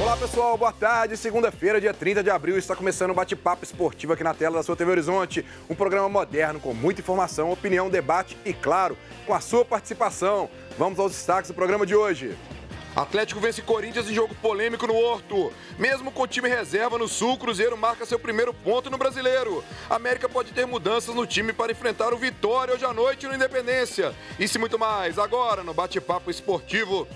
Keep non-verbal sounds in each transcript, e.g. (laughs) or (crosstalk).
Olá pessoal, boa tarde. Segunda-feira, dia 30 de abril, está começando o um bate-papo esportivo aqui na tela da sua TV Horizonte. Um programa moderno com muita informação, opinião, debate e, claro, com a sua participação. Vamos aos destaques do programa de hoje. Atlético vence Corinthians em jogo polêmico no Horto. Mesmo com o time reserva no Sul, Cruzeiro marca seu primeiro ponto no Brasileiro. América pode ter mudanças no time para enfrentar o Vitória hoje à noite no Independência. Isso e muito mais agora no Bate-Papo Esportivo.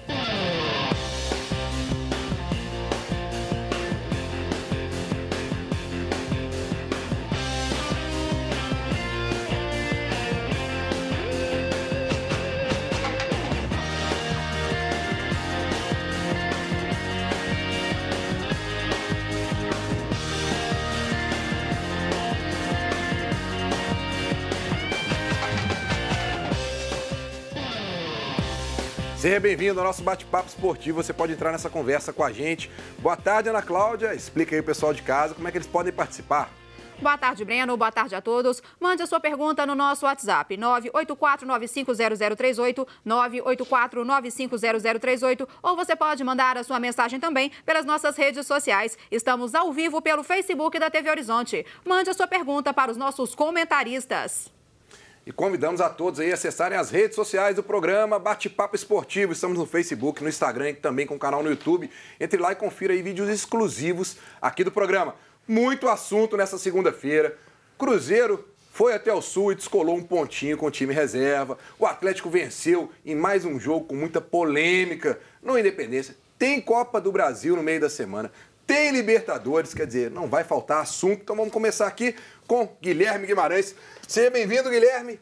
Seja bem-vindo ao nosso bate-papo esportivo. Você pode entrar nessa conversa com a gente. Boa tarde, Ana Cláudia. Explica aí o pessoal de casa como é que eles podem participar. Boa tarde, Breno. Boa tarde a todos. Mande a sua pergunta no nosso WhatsApp, 984950038, 984950038, ou você pode mandar a sua mensagem também pelas nossas redes sociais. Estamos ao vivo pelo Facebook da TV Horizonte. Mande a sua pergunta para os nossos comentaristas. E convidamos a todos aí a acessarem as redes sociais do programa Bate-Papo Esportivo. Estamos no Facebook, no Instagram e também com o canal no YouTube. Entre lá e confira aí vídeos exclusivos aqui do programa. Muito assunto nessa segunda-feira. Cruzeiro foi até o Sul e descolou um pontinho com o time reserva. O Atlético venceu em mais um jogo com muita polêmica no Independência. Tem Copa do Brasil no meio da semana tem Libertadores, quer dizer, não vai faltar assunto. Então vamos começar aqui com Guilherme Guimarães. Seja bem-vindo, Guilherme.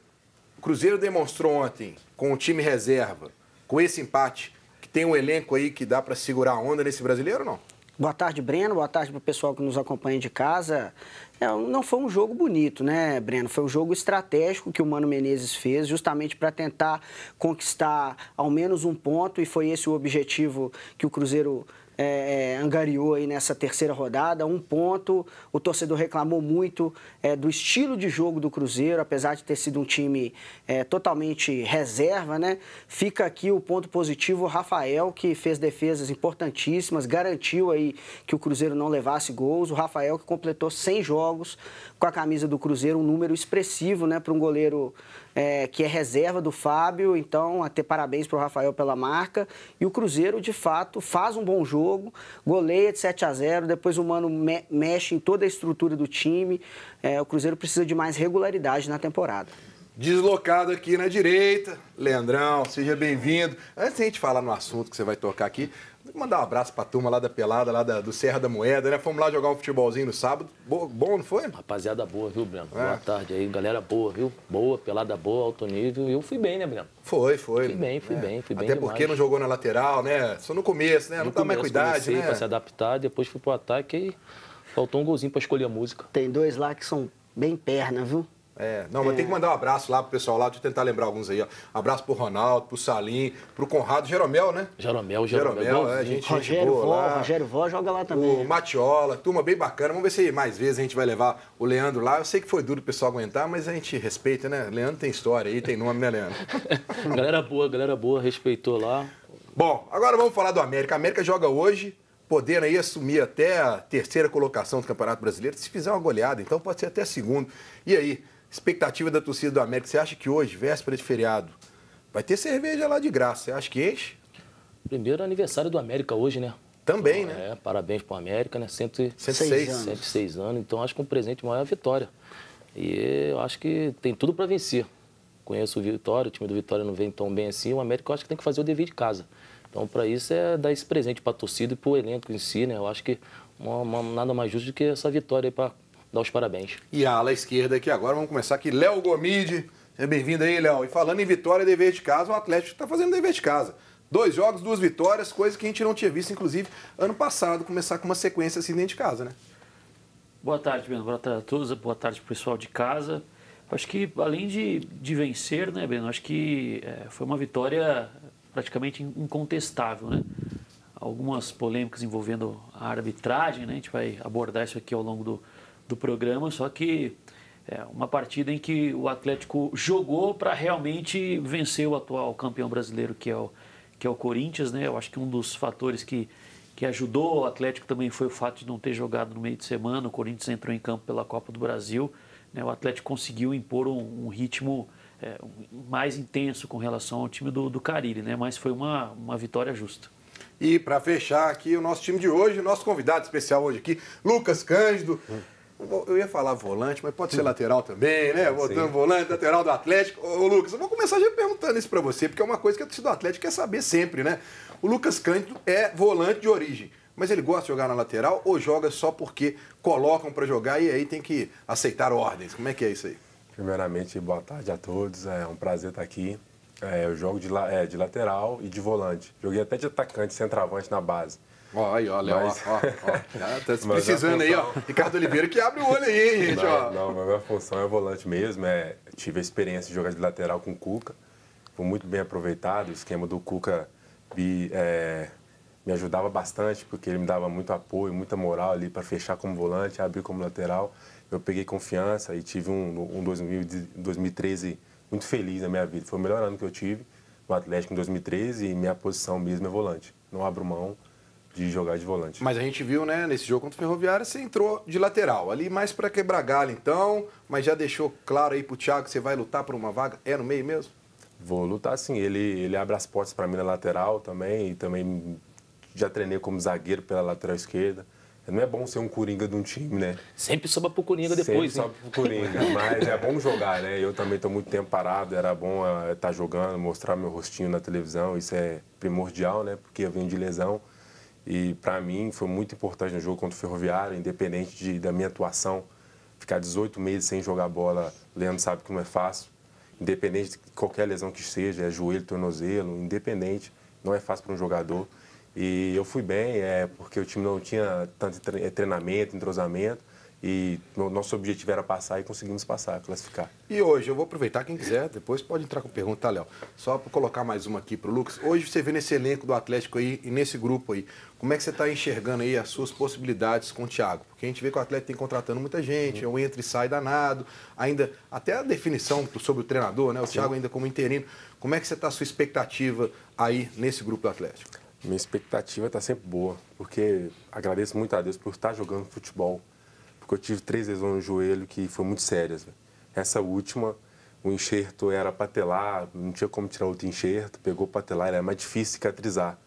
O Cruzeiro demonstrou ontem, com o time reserva, com esse empate, que tem um elenco aí que dá para segurar a onda nesse brasileiro ou não? Boa tarde, Breno. Boa tarde para o pessoal que nos acompanha de casa. É, não foi um jogo bonito, né, Breno? Foi um jogo estratégico que o Mano Menezes fez, justamente para tentar conquistar ao menos um ponto, e foi esse o objetivo que o Cruzeiro é, é, angariou aí nessa terceira rodada, um ponto. O torcedor reclamou muito é, do estilo de jogo do Cruzeiro, apesar de ter sido um time é, totalmente reserva, né? Fica aqui o ponto positivo, o Rafael, que fez defesas importantíssimas, garantiu aí que o Cruzeiro não levasse gols. O Rafael que completou 100 jogos com a camisa do Cruzeiro, um número expressivo, né, para um goleiro é, que é reserva do Fábio. Então, até parabéns para o Rafael pela marca. E o Cruzeiro, de fato, faz um bom jogo goleia de 7 a 0 depois o Mano me mexe em toda a estrutura do time. É, o Cruzeiro precisa de mais regularidade na temporada. Deslocado aqui na direita, Leandrão, seja bem-vindo. Antes de a gente falar no assunto que você vai tocar aqui, mandar um abraço pra turma lá da Pelada, lá da, do Serra da Moeda, né? Fomos lá jogar um futebolzinho no sábado. bom, não foi? Rapaziada boa, viu, Breno? É. Boa tarde aí, galera boa, viu? Boa, pelada boa, alto nível. E eu fui bem, né, Breno? Foi, foi. Fui bem, fui é. bem, fui Até bem. Até porque demais. não jogou na lateral, né? Só no começo, né? No não tá mais cuidado, né? pra se adaptar, depois fui pro ataque e faltou um golzinho pra escolher a música. Tem dois lá que são bem perna, viu? É, não, mas tem que é. mandar um abraço lá pro pessoal lá, deixa eu tentar lembrar alguns aí, ó. Abraço pro Ronaldo, pro Salim, pro Conrado, Jeromel, né? Jeromel, Jeromel. Jeromel, é, gente, Rogério gente Vó, lá. Rogério Vó joga lá também. O né? Matiola, turma bem bacana. Vamos ver se mais vezes a gente vai levar o Leandro lá. Eu sei que foi duro o pessoal aguentar, mas a gente respeita, né? Leandro tem história aí, tem nome, né, Leandro? (laughs) galera boa, galera boa, respeitou lá. Bom, agora vamos falar do América. A América joga hoje, podendo aí assumir até a terceira colocação do Campeonato Brasileiro. Se fizer uma goleada, então pode ser até segundo. E aí? expectativa da torcida do América, você acha que hoje, véspera de feriado, vai ter cerveja lá de graça? Você acha que enche? Primeiro aniversário do América hoje, né? Também, então, né? É, parabéns para o América, né? 106, anos. 106 anos. Então, acho que um presente maior é a vitória. E eu acho que tem tudo para vencer. Conheço o Vitória, o time do Vitória não vem tão bem assim. O América, eu acho que tem que fazer o dever de casa. Então, para isso, é dar esse presente para a torcida e para o elenco em si, né? Eu acho que uma, uma, nada mais justo do que essa vitória para dar os parabéns. E a ala esquerda aqui agora, vamos começar aqui, Léo Gomide. Seja bem-vindo aí, Léo. E falando em vitória e dever de casa, o Atlético está fazendo dever de casa. Dois jogos, duas vitórias, coisa que a gente não tinha visto, inclusive, ano passado, começar com uma sequência assim dentro de casa, né? Boa tarde, Breno. Boa tarde a todos. Boa tarde, pessoal de casa. Acho que, além de, de vencer, né, Breno, acho que é, foi uma vitória praticamente incontestável, né? Algumas polêmicas envolvendo a arbitragem, né? A gente vai abordar isso aqui ao longo do, do programa, só que é uma partida em que o Atlético jogou para realmente vencer o atual campeão brasileiro, que é o, que é o Corinthians. Né? Eu acho que um dos fatores que, que ajudou o Atlético também foi o fato de não ter jogado no meio de semana. O Corinthians entrou em campo pela Copa do Brasil. Né? O Atlético conseguiu impor um, um ritmo é, mais intenso com relação ao time do, do Cariri né? mas foi uma, uma vitória justa. E para fechar aqui o nosso time de hoje, nosso convidado especial hoje aqui, Lucas Cândido. Hum eu ia falar volante, mas pode ser hum. lateral também, né? Botando volante, lateral do Atlético. Ô, Lucas, eu vou começar já perguntando isso para você, porque é uma coisa que a torcida do Atlético quer saber sempre, né? O Lucas Cândido é volante de origem, mas ele gosta de jogar na lateral ou joga só porque colocam para jogar e aí tem que aceitar ordens? Como é que é isso aí? Primeiramente, boa tarde a todos. É um prazer estar aqui. É, eu jogo de, la... é, de lateral e de volante. Joguei até de atacante, centroavante na base. Ó, aí, ó, Léo, mas... ó, ó, ó. (laughs) Ah, tá se precisando função... aí, ó. Ricardo Oliveira que abre o olho aí, hein, gente, não, ó. Não, mas minha função é volante mesmo. É, tive a experiência de jogar de lateral com o Cuca. Foi muito bem aproveitado. O esquema do Cuca me, é, me ajudava bastante, porque ele me dava muito apoio, muita moral ali para fechar como volante, abrir como lateral. Eu peguei confiança e tive um, um 2000, 2013 muito feliz na minha vida. Foi o melhor ano que eu tive no Atlético em 2013 e minha posição mesmo é volante. Não abro mão de jogar de volante. Mas a gente viu, né, nesse jogo contra o Ferroviário, você entrou de lateral. Ali mais para quebrar galho, então, mas já deixou claro aí pro Thiago que você vai lutar por uma vaga? É no meio mesmo? Vou lutar sim. Ele, ele abre as portas para mim na lateral também e também já treinei como zagueiro pela lateral esquerda. Não é bom ser um coringa de um time, né? Sempre sobra pro coringa depois. Sempre né? pro coringa, (laughs) mas é bom jogar, né? Eu também estou muito tempo parado, era bom estar ah, tá jogando, mostrar meu rostinho na televisão, isso é primordial, né? Porque eu venho de lesão e para mim foi muito importante no jogo contra o Ferroviário, independente de, da minha atuação, ficar 18 meses sem jogar bola, Leandro sabe que não é fácil, independente de qualquer lesão que seja, é joelho, tornozelo, independente, não é fácil para um jogador. E eu fui bem, é, porque o time não tinha tanto é, treinamento, entrosamento. E nosso objetivo era passar e conseguimos passar, classificar. E hoje, eu vou aproveitar, quem quiser, depois pode entrar com pergunta, tá, Léo? Só para colocar mais uma aqui para o Lucas. Hoje você vê nesse elenco do Atlético aí e nesse grupo aí, como é que você está enxergando aí as suas possibilidades com o Thiago? Porque a gente vê que o Atlético tem contratando muita gente, é um uhum. entra e sai danado, ainda até a definição sobre o treinador, né? O Sim. Thiago ainda como interino. Como é que você está a sua expectativa aí nesse grupo do Atlético? minha expectativa está sempre boa, porque agradeço muito a Deus por estar tá jogando futebol, porque eu tive três lesões no joelho que foram muito sérias. Essa última, o enxerto era patelar, não tinha como tirar outro enxerto, pegou patelar, era mais difícil cicatrizar.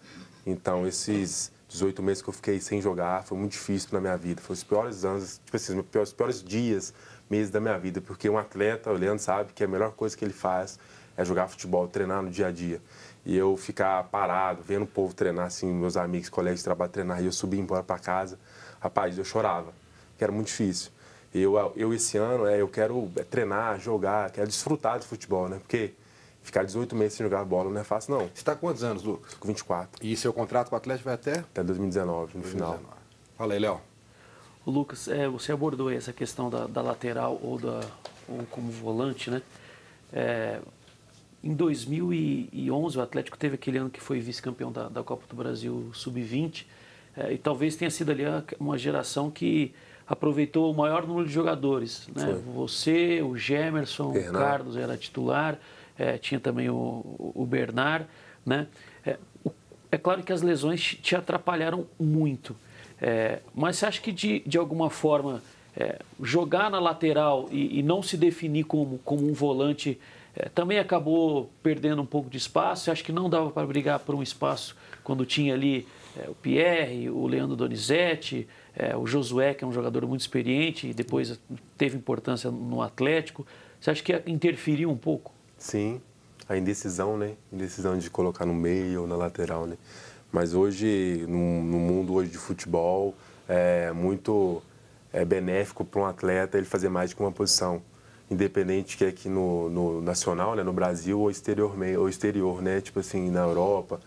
Então, esses 18 meses que eu fiquei sem jogar foi muito difícil na minha vida, foram os piores anos, tipo assim, os piores, os piores dias, meses da minha vida, porque um atleta, o Leandro sabe que a melhor coisa que ele faz é jogar futebol, treinar no dia a dia. E eu ficar parado, vendo o povo treinar, assim, meus amigos, colegas de trabalho treinar, e eu subir embora para casa. Rapaz, eu chorava, que era muito difícil. Eu, eu esse ano, é, eu quero é, treinar, jogar, quero desfrutar de futebol, né? Porque ficar 18 meses sem jogar bola não é fácil, não. Você está com quantos anos, Lucas? Com 24. E seu contrato com o Atlético vai até? Até 2019, no 2019. final. Fala aí, Léo. Lucas, é, você abordou essa questão da, da lateral ou da ou como volante, né? É, em 2011, o Atlético teve aquele ano que foi vice-campeão da, da, Copa do Brasil Sub-20, é, eh, e talvez tenha sido ali uma geração que aproveitou o maior número de jogadores. Né? Você, o Gemerson, Bernard. o Carlos era titular, é, tinha também o, o Bernard. Né? É, o, é, claro que as lesões te atrapalharam muito, mas você acha que de, de alguma forma jogar na lateral e, e não se definir como, como um volante é, também acabou perdendo um pouco de espaço. Acho que não dava para brigar por um espaço quando tinha ali é, o Pierre, o Leandro Donizete, é, o Josué, que é um jogador muito experiente e depois teve importância no Atlético. Você acha que interferiu um pouco? Sim, a indecisão, né? Indecisão de colocar no meio ou na lateral, né? Mas hoje, no, no mundo hoje de futebol, é muito é benéfico para um atleta ele fazer mais de uma posição independente que é aqui no, no nacional, né, no Brasil ou exterior, ou exterior, né, tipo assim, na Europa,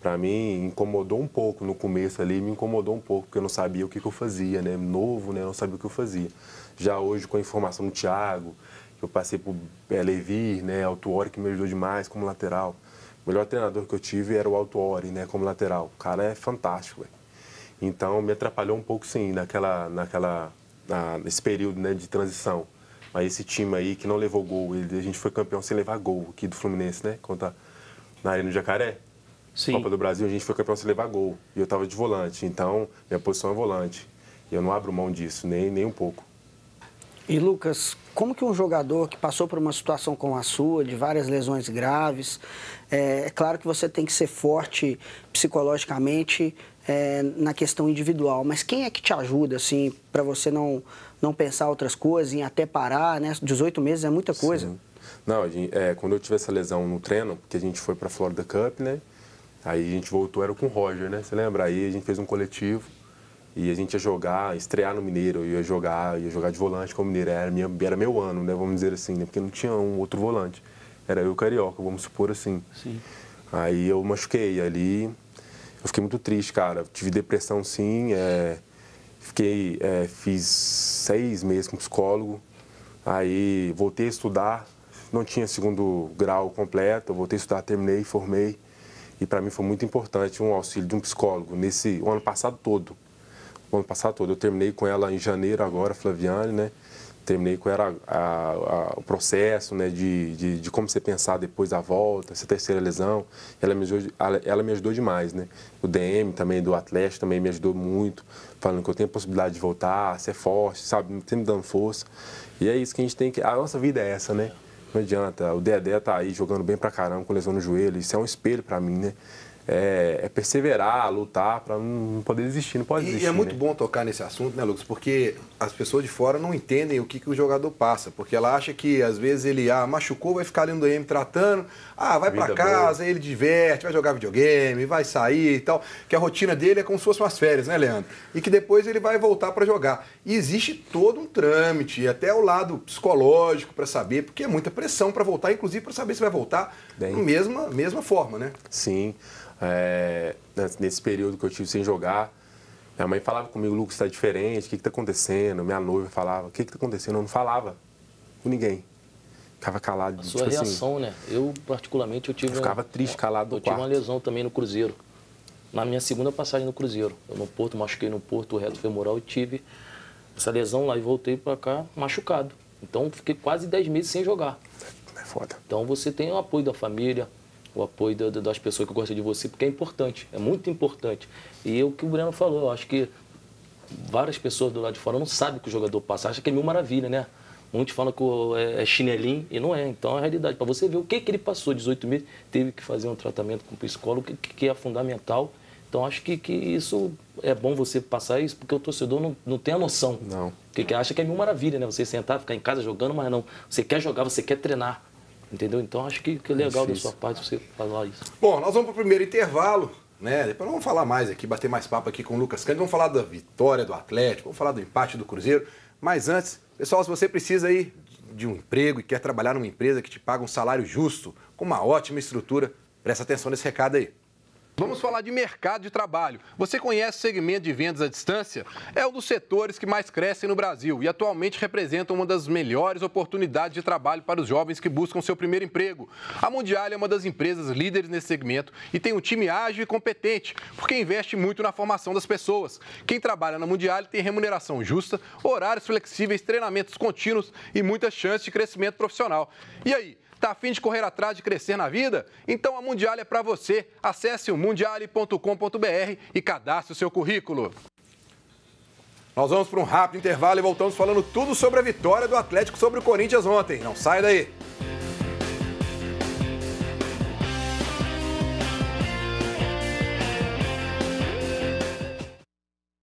para mim incomodou um pouco no começo ali, me incomodou um pouco, porque eu não sabia o que, que eu fazia, né, novo, né, eu não sabia o que eu fazia. Já hoje com a informação do Thiago, que eu passei por é, Levi, né, Altuori, que me ajudou demais como lateral. O melhor treinador que eu tive era o Altuori, né, como lateral. O cara é fantástico, véio. Então me atrapalhou um pouco sim naquela naquela na, nesse período, né, de transição. Mas esse time aí que não levou gol, ele, a gente foi campeão sem levar gol aqui do Fluminense, né? Conta na Arena do Jacaré. Sim. Copa do Brasil, a gente foi campeão sem levar gol. E eu tava de volante, então minha posição é volante. E eu não abro mão disso, nem, nem um pouco. E Lucas, como que um jogador que passou por uma situação como a sua, de várias lesões graves, é, é claro que você tem que ser forte psicologicamente é, na questão individual, mas quem é que te ajuda, assim, para você não, não pensar outras coisas, em até parar, né? 18 meses é muita coisa. Sim. Não, gente, é, quando eu tive essa lesão no treino, porque a gente foi para a Florida Cup, né? Aí a gente voltou, era com o Roger, né? Você lembra? Aí a gente fez um coletivo e a gente ia jogar, estrear no Mineiro, eu ia jogar, ia jogar de volante com o Mineiro. Era, minha, era meu ano, né? Vamos dizer assim, né? Porque não tinha um outro volante. Era eu carioca, vamos supor assim. Sim. Aí eu machuquei ali, eu fiquei muito triste, cara. Tive depressão, sim. É... Fiquei, é, fiz seis meses com psicólogo. Aí voltei a estudar. Não tinha segundo grau completo. voltei a estudar, terminei, formei. E para mim foi muito importante um auxílio de um psicólogo nesse o ano passado todo. O ano passado todo. Eu terminei com ela em janeiro agora, Flaviane, né? terminei qual era a, a, a, o processo, né, de, de, de, como você pensar depois da volta, essa terceira lesão, ela me ajudou, ela, me ajudou demais, né? O DM também do Atlético também me ajudou muito, falando que eu tenho a possibilidade de voltar, ser forte, sabe, sempre dando força. E é isso que a gente tem que, a nossa vida é essa, né? Não adianta, o Dedé tá aí jogando bem pra caramba com lesão no joelho, isso é um espelho para mim, né? é, é perseverar, lutar para não poder desistir, não pode e, desistir. E é muito né? bom tocar nesse assunto, né, Lucas? Porque as pessoas de fora não entendem o que, que o jogador passa, porque ela acha que às vezes ele ah, machucou, vai ficar ali no DM tratando, ah, vai para casa, boa. ele diverte, vai jogar videogame, vai sair e tal, que a rotina dele é como se fossem as férias, né, Leandro? E que depois ele vai voltar para jogar. E existe todo um trâmite, até o lado psicológico para saber, porque é muita pressão para voltar, inclusive para saber se vai voltar da mesma mesma forma, né? Sim é, nesse período que eu tive sem jogar. Minha mãe falava comigo, Lucas, está diferente, o que está acontecendo? Minha noiva falava, o que está acontecendo? Eu não falava com ninguém. Ficava calado. A tipo sua tipo reação, assim, né? Eu, particularmente, eu tive... Eu ficava um, triste, calado Eu tive uma lesão também no Cruzeiro. Na minha segunda passagem no Cruzeiro. Eu no Porto, machuquei no Porto, o reto femoral, e tive essa lesão lá e voltei para cá machucado. Então, fiquei quase 10 meses sem jogar. É foda. Então, você tem o apoio da família, o apoio do, do, das pessoas que gostam de você, porque é importante, é muito importante. E é o que o Breno falou, eu acho que várias pessoas do lado de fora não sabem o que o jogador passa, acha que é mil maravilha, né? Muitos falam que é, é chinelinho e não é. Então, é a realidade, para você ver o que, que ele passou 18 meses, teve que fazer um tratamento com o psicólogo, que, que é fundamental. Então, acho que, que isso é bom você passar isso, porque o torcedor não, não tem a noção. Não. Porque que acha que é mil maravilha, né? Você sentar, ficar em casa jogando, mas não. Você quer jogar, você quer treinar. Entendeu? Então acho que, que é legal da sua parte você falar isso. Bom, nós vamos para o primeiro intervalo. Né? Depois vamos falar mais aqui, bater mais papo aqui com o Lucas Cândido. Vamos falar da vitória do Atlético, vamos falar do empate do Cruzeiro. Mas antes, pessoal, se você precisa aí de um emprego e quer trabalhar numa empresa que te paga um salário justo, com uma ótima estrutura, presta atenção nesse recado aí. Vamos falar de mercado de trabalho. Você conhece o segmento de vendas à distância? É um dos setores que mais crescem no Brasil e atualmente representa uma das melhores oportunidades de trabalho para os jovens que buscam seu primeiro emprego. A Mundial é uma das empresas líderes nesse segmento e tem um time ágil e competente, porque investe muito na formação das pessoas. Quem trabalha na Mundial tem remuneração justa, horários flexíveis, treinamentos contínuos e muitas chances de crescimento profissional. E aí, Tá afim de correr atrás de crescer na vida? Então a Mundial é para você. Acesse o mundiale.com.br e cadastre o seu currículo. Nós vamos para um rápido intervalo e voltamos falando tudo sobre a vitória do Atlético sobre o Corinthians ontem. Não sai daí.